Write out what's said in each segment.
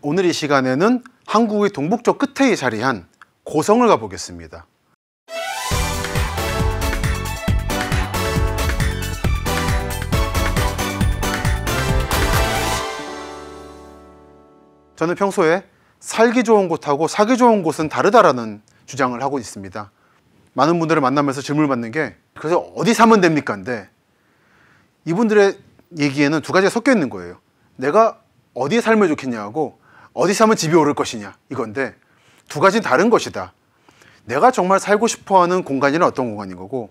오늘 이 시간에는 한국의 동북쪽 끝에 자리한 고성을 가보겠습니다. 저는 평소에 살기 좋은 곳하고 사기 좋은 곳은 다르다라는 주장을 하고 있습니다. 많은 분들을 만나면서 질문을 받는 게 그래서 어디 사면 됩니까인데 이분들의 얘기에는 두 가지가 섞여 있는 거예요. 내가 어디에 살면 좋겠냐고 어디서 하면 집이 오를 것이냐 이건데 두 가지는 다른 것이다. 내가 정말 살고 싶어하는 공간이란 어떤 공간인 거고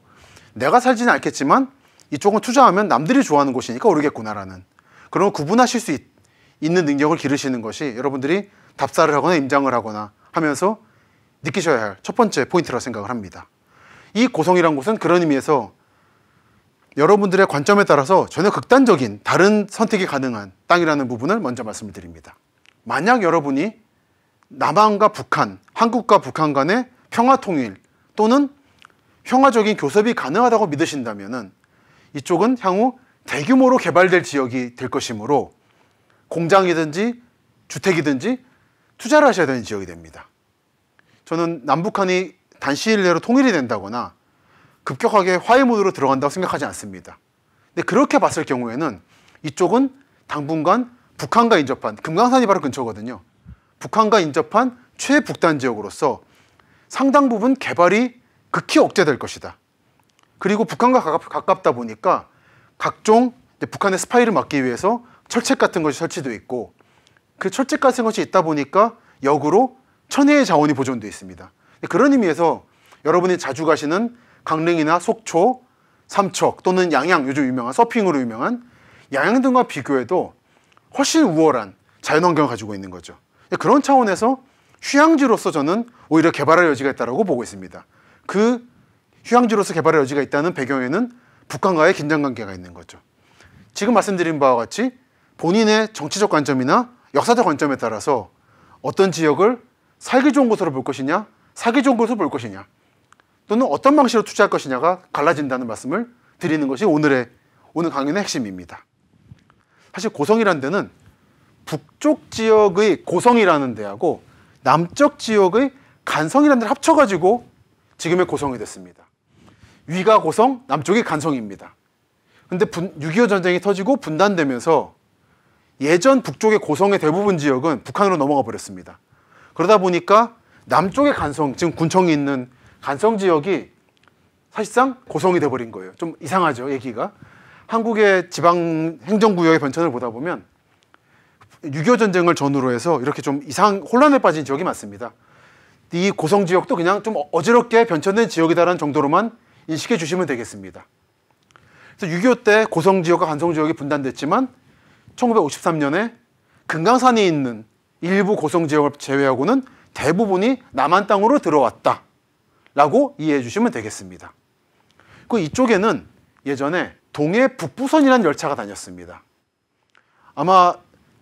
내가 살지는 않겠지만 이쪽은 투자하면 남들이 좋아하는 곳이니까 오르겠구나라는 그런 구분하실 수 있, 있는 능력을 기르시는 것이 여러분들이 답사를 하거나 임장을 하거나 하면서 느끼셔야 할 첫 번째 포인트라고 생각을 합니다. 이 고성이란 곳은 그런 의미에서 여러분들의 관점에 따라서 전혀 극단적인 다른 선택이 가능한 땅이라는 부분을 먼저 말씀드립니다. 만약 여러분이 남한과 북한, 한국과 북한 간의 평화 통일 또는 평화적인 교섭이 가능하다고 믿으신다면 이쪽은 향후 대규모로 개발될 지역이 될 것이므로 공장이든지 주택이든지 투자를 하셔야 되는 지역이 됩니다. 저는 남북한이 단시일 내로 통일이 된다거나 급격하게 화해문드로 들어간다고 생각하지 않습니다. 근데 그렇게 봤을 경우에는 이쪽은 당분간 북한과 인접한 금강산이 바로 근처거든요. 북한과 인접한 최북단 지역으로서 상당 부분 개발이 극히 억제될 것이다. 그리고 북한과 가깝, 다 보니까 각종 북한의 스파이를 막기 위해서 철책 같은 것이 설치되어 있고 그 철책 같은 것이 있다 보니까 역으로 천혜의 자원이 보존되어 있습니다. 그런 의미에서 여러분이 자주 가시는 강릉이나 속초, 삼척 또는 양양 요즘 유명한 서핑으로 유명한 양양 등과 비교해도 훨씬 우월한 자연환경을 가지고 있는 거죠. 그런 차원에서 휴양지로서 저는 오히려 개발할 여지가 있다고 보고 있습니다. 그 휴양지로서 개발할 여지가 있다는 배경에는 북한과의 긴장관계가 있는 거죠. 지금 말씀드린 바와 같이 본인의 정치적 관점이나 역사적 관점에 따라서 어떤 지역을 살기 좋은 곳으로 볼 것이냐, 사기 좋은 곳으로 볼 것이냐, 또는 어떤 방식으로 투자할 것이냐가 갈라진다는 말씀을 드리는 것이 오늘의 오늘 강연의 핵심입니다. 사실 고성이라는 데는 북쪽 지역의 고성이라는 데하고 남쪽 지역의 간성이라는 데를 합쳐가지고 지금의 고성이 됐습니다. 위가 고성, 남쪽이 간성입니다. 근데 6.25 전쟁이 터지고 분단되면서 예전 북쪽의 고성의 대부분 지역은 북한으로 넘어가 버렸습니다. 그러다 보니까 남쪽의 간성, 지금 군청이 있는 간성 지역이 사실상 고성이 돼버린 거예요. 좀 이상하죠, 얘기가. 한국의 지방 행정구역의 변천을 보다 보면 6.25 전쟁을 전후로 해서 이렇게 좀 이상 혼란에 빠진 지역이 많습니다. 이 고성 지역도 그냥 좀 어지럽게 변천된 지역이다라는 정도로만 인식해 주시면 되겠습니다. 그래서 6.25때 고성 지역과 관성 지역이 분단됐지만 1953년에 금강산이 있는 일부 고성 지역을 제외하고는 대부분이 남한 땅으로 들어왔다. 라고 이해해 주시면 되겠습니다. 그 이쪽에는 예전에 동해 북부선이라는 열차가 다녔습니다. 아마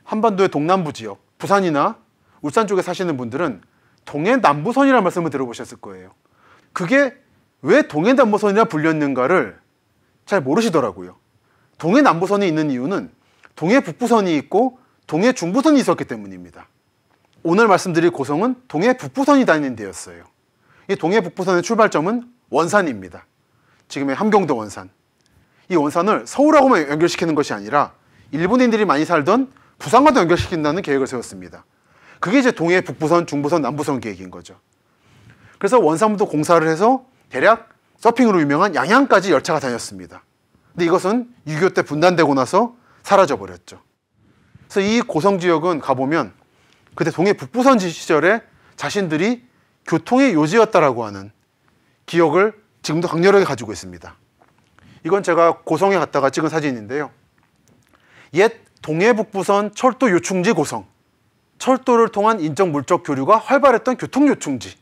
한반도의 동남부 지역, 부산이나 울산 쪽에 사시는 분들은 동해 남부선이라는 말씀을 들어보셨을 거예요. 그게 왜 동해 남부선이라 불렸는가를 잘 모르시더라고요. 동해 남부선이 있는 이유는 동해 북부선이 있고 동해 중부선이 있었기 때문입니다. 오늘 말씀드릴 고성은 동해 북부선이 다니는 데였어요. 이 동해 북부선의 출발점은 원산입니다. 지금의 함경도 원산. 이 원산을 서울하고만 연결시키는 것이 아니라 일본인들이 많이 살던 부산과도 연결시킨다는 계획을 세웠습니다. 그게 이제 동해 북부선, 중부선, 남부선 계획인 거죠. 그래서 원산부터 공사를 해서 대략 서핑으로 유명한 양양까지 열차가 다녔습니다. 근데 이것은 6.25 때 분단되고 나서 사라져 버렸죠. 그래서 이 고성 지역은 가보면 그때 동해 북부선 시절에 자신들이 교통의 요지였다라고 하는 기억을 지금도 강렬하게 가지고 있습니다. 이건 제가 고성에 갔다가 찍은 사진인데요. 옛 동해북부선 철도 요충지 고성. 철도를 통한 인적 물적 교류가 활발했던 교통 요충지.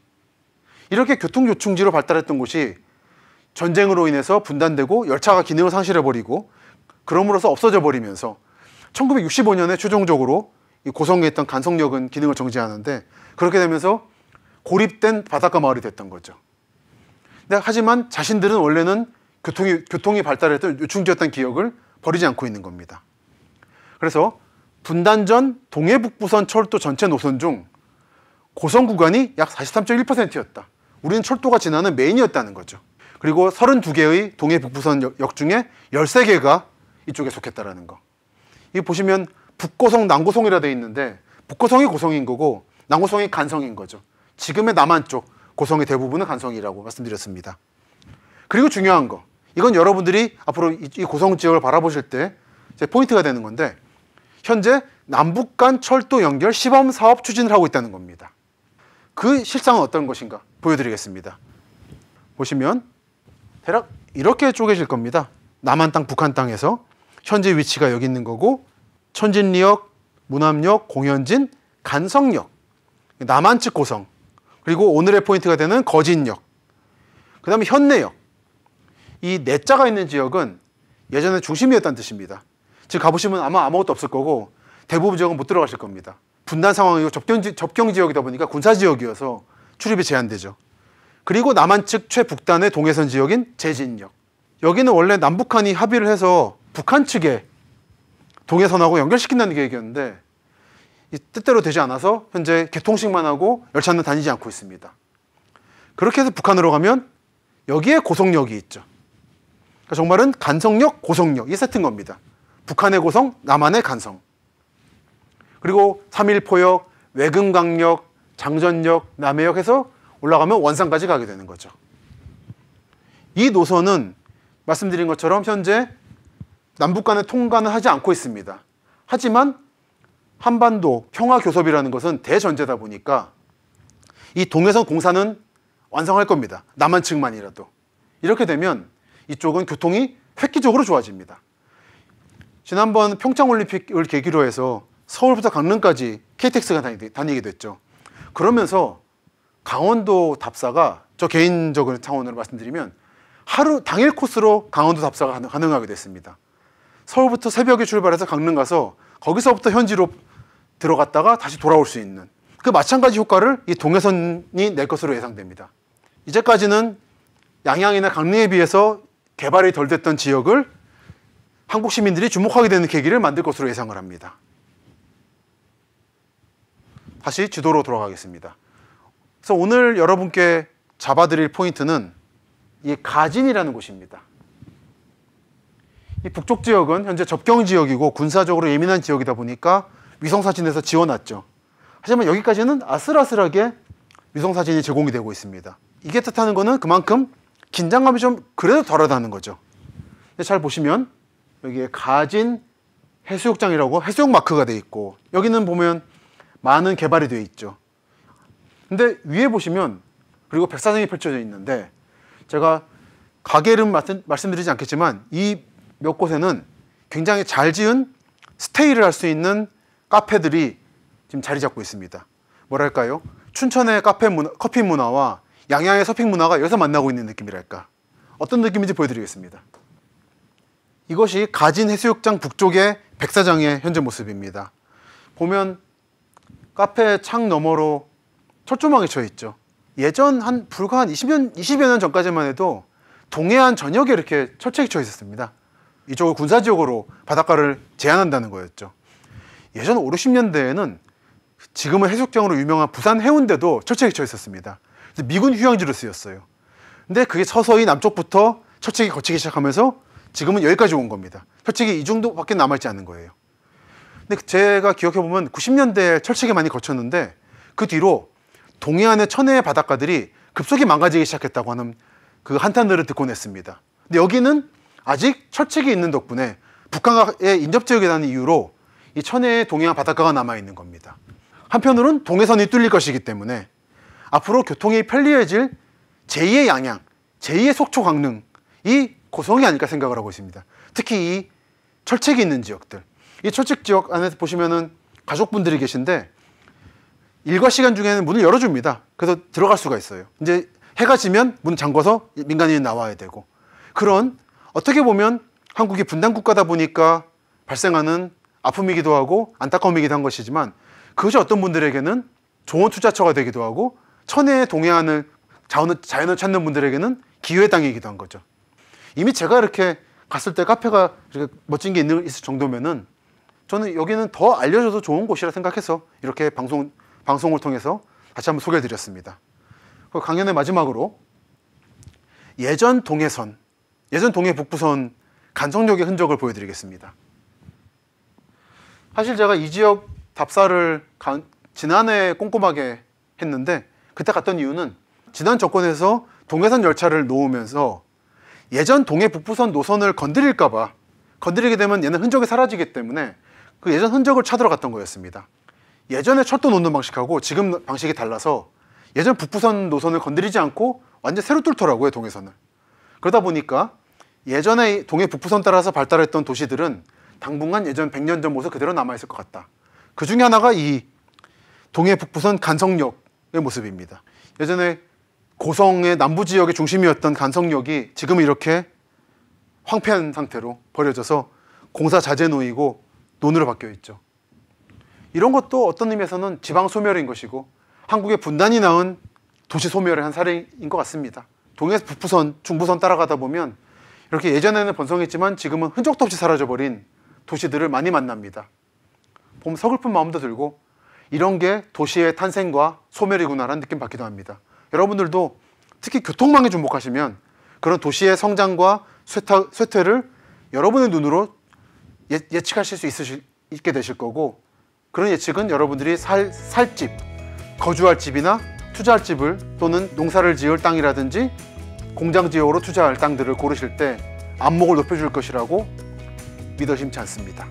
이렇게 교통 요충지로 발달했던 곳이 전쟁으로 인해서 분단되고 열차가 기능을 상실해버리고 그럼으로써 없어져 버리면서 1965년에 최종적으로 고성에 있던 간성역은 기능을 정지하는데 그렇게 되면서 고립된 바닷가 마을이 됐던 거죠. 하지만 자신들은 원래는 교통이, 교통이 발달했던 요충지였던 기억을 버리지 않고 있는 겁니다. 그래서 분단 전 동해북부선 철도 전체 노선 중 고성 구간이 약 43.1%였다. 우리는 철도가 지나는 메인이었다는 거죠. 그리고 32개의 동해북부선 역 중에 13개가 이쪽에 속했다라는 거. 이 보시면 북고성, 남고성이라 돼 있는데 북고성이 고성인 거고 남고성이 간성인 거죠. 지금의 남한 쪽 고성의 대부분은 간성이라고 말씀드렸습니다. 그리고 중요한 거. 이건 여러분들이 앞으로 이 고성 지역을 바라보실 때 포인트가 되는 건데 현재 남북 간 철도 연결 시범 사업 추진을 하고 있다는 겁니다. 그 실상은 어떤 것인가 보여드리겠습니다. 보시면 대략 이렇게 쪼개질 겁니다. 남한 땅, 북한 땅에서 현재 위치가 여기 있는 거고 천진리역, 문암역, 공현진, 간성역, 남한 측 고성, 그리고 오늘의 포인트가 되는 거진역, 그 다음에 현내역, 이 내자가 있는 지역은 예전에 중심이었다는 뜻입니다. 지금 가보시면 아마 아무것도 없을 거고 대부분 지역은 못 들어가실 겁니다. 분단 상황이고 접경, 접경 지역이다 보니까 군사 지역이어서 출입이 제한되죠. 그리고 남한 측 최북단의 동해선 지역인 제진역. 여기는 원래 남북한이 합의를 해서 북한 측에 동해선하고 연결시킨다는 계획이었는데 뜻대로 되지 않아서 현재 개통식만 하고 열차는 다니지 않고 있습니다. 그렇게 해서 북한으로 가면 여기에 고속역이 있죠. 그러니까 정말은 간성력, 고성력 이 세트인 겁니다. 북한의 고성, 남한의 간성. 그리고 3.1포역, 외금강역, 장전역, 남해역 해서 올라가면 원산까지 가게 되는 거죠. 이 노선은 말씀드린 것처럼 현재 남북 간의 통과는 하지 않고 있습니다. 하지만 한반도 평화교섭이라는 것은 대전제다 보니까 이 동해선 공사는 완성할 겁니다. 남한 측만이라도. 이렇게 되면 이쪽은 교통이 획기적으로 좋아집니다. 지난번 평창올림픽을 계기로 해서 서울부터 강릉까지 KTX가 다니게 됐죠. 그러면서 강원도 답사가 저 개인적인 차원으로 말씀드리면 하루 당일 코스로 강원도 답사가 가능하게 됐습니다. 서울부터 새벽에 출발해서 강릉 가서 거기서부터 현지로 들어갔다가 다시 돌아올 수 있는 그 마찬가지 효과를 이 동해선이 낼 것으로 예상됩니다. 이제까지는 양양이나 강릉에 비해서 개발이 덜 됐던 지역을 한국 시민들이 주목하게 되는 계기를 만들 것으로 예상을 합니다. 다시 지도로 돌아가겠습니다. 그래서 오늘 여러분께 잡아드릴 포인트는 이 가진이라는 곳입니다. 이 북쪽 지역은 현재 접경 지역이고 군사적으로 예민한 지역이다 보니까 위성사진에서 지원했죠. 하지만 여기까지는 아슬아슬하게 위성사진이 제공이 되고 있습니다. 이게 뜻하는 것은 그만큼 긴장감이 좀 그래도 덜하다는 거죠. 잘 보시면 여기에 가진 해수욕장이라고 해수욕 마크가 돼 있고 여기는 보면 많은 개발이 되 있죠. 근데 위에 보시면 그리고 백사장이 펼쳐져 있는데 제가 가게 이름 말씀드리지 않겠지만 이 몇 곳에는 굉장히 잘 지은 스테이를 할 수 있는 카페들이 지금 자리 잡고 있습니다. 뭐랄까요? 춘천의 카페 문화, 커피 문화와 양양의 서핑 문화가 여기서 만나고 있는 느낌이랄까 어떤 느낌인지 보여드리겠습니다 이것이 가진 해수욕장 북쪽의 백사장의 현재 모습입니다 보면 카페 창 너머로 철조망이 쳐 있죠 예전 한 불과 한 20년, 20여 년 전까지만 해도 동해안 전역에 이렇게 철책이 쳐 있었습니다 이쪽을 군사지역으로 바닷가를 제한한다는 거였죠 예전 5, 0년대에는 지금은 해수욕장으로 유명한 부산 해운대도 철책이 쳐 있었습니다 미군 휴양지로 쓰였어요. 근데 그게 서서히 남쪽부터 철책이 거치기 시작하면서 지금은 여기까지 온 겁니다. 철책이 이 정도밖에 남아있지 않는 거예요. 근데 제가 기억해보면 90년대 철책이 많이 거쳤는데 그 뒤로 동해안의 천혜의 바닷가들이 급속히 망가지기 시작했다고 하는 그 한탄들을 듣곤 했습니다. 근데 여기는 아직 철책이 있는 덕분에 북한의 과 인접지역이라는 이유로 이 천혜의 동해안 바닷가가 남아있는 겁니다. 한편으로는 동해선이 뚫릴 것이기 때문에 앞으로 교통이 편리해질 제2의 양양, 제2의 속초 강릉이 고성이 아닐까 생각을 하고 있습니다. 특히 이 철책이 있는 지역들. 이 철책 지역 안에서 보시면은 가족분들이 계신데 일과 시간 중에는 문을 열어줍니다. 그래서 들어갈 수가 있어요. 이제 해가 지면 문 잠궈서 민간인이 나와야 되고 그런 어떻게 보면 한국이 분단 국가다 보니까 발생하는 아픔이기도 하고 안타까움이기도 한 것이지만 그것이 어떤 분들에게는 좋은 투자처가 되기도 하고 천혜의동해안는 자원을, 자연을 찾는 분들에게는 기회 땅이기도 한 거죠. 이미 제가 이렇게 갔을 때 카페가 이렇게 멋진 게 있는, 있을 정도면은 저는 여기는 더 알려줘도 좋은 곳이라 생각해서 이렇게 방송, 방송을 통해서 다시 한번 소개해 드렸습니다. 그 강연의 마지막으로 예전 동해선, 예전 동해 북부선 간성역의 흔적을 보여드리겠습니다. 사실 제가 이 지역 답사를 간, 지난해 꼼꼼하게 했는데 그때 갔던 이유는 지난 정권에서 동해선 열차를 놓으면서 예전 동해 북부선 노선을 건드릴까봐 건드리게 되면 얘는 흔적이 사라지기 때문에 그 예전 흔적을 찾으러 갔던 거였습니다. 예전에 철도 놓는 방식하고 지금 방식이 달라서 예전 북부선 노선을 건드리지 않고 완전 새로 뚫더라고요 동해선을. 그러다 보니까 예전에 동해 북부선 따라서 발달했던 도시들은 당분간 예전 100년 전 모습 그대로 남아있을 것 같다. 그 중에 하나가 이 동해 북부선 간성역 의 모습입니다. 예전에 고성의 남부 지역의 중심이었던 간성역이 지금 이렇게 황폐한 상태로 버려져서 공사 자재 노이고 논으로 바뀌어 있죠. 이런 것도 어떤 의미에서는 지방 소멸인 것이고 한국의 분단이 낳은 도시 소멸의 한 사례인 것 같습니다. 동해에서 북부선, 중부선 따라가다 보면 이렇게 예전에는 번성했지만 지금은 흔적도 없이 사라져버린 도시들을 많이 만납니다. 보면 서글픈 마음도 들고 이런 게 도시의 탄생과 소멸이구나라는 느낌 받기도 합니다. 여러분들도 특히 교통망에 주목하시면 그런 도시의 성장과 쇠타, 쇠퇴를 여러분의 눈으로 예, 예측하실 수 있으실, 있게 되실 거고 그런 예측은 여러분들이 살, 살 집, 거주할 집이나 투자할 집을 또는 농사를 지을 땅이라든지 공장 지역으로 투자할 땅들을 고르실 때 안목을 높여줄 것이라고 믿어심치 않습니다.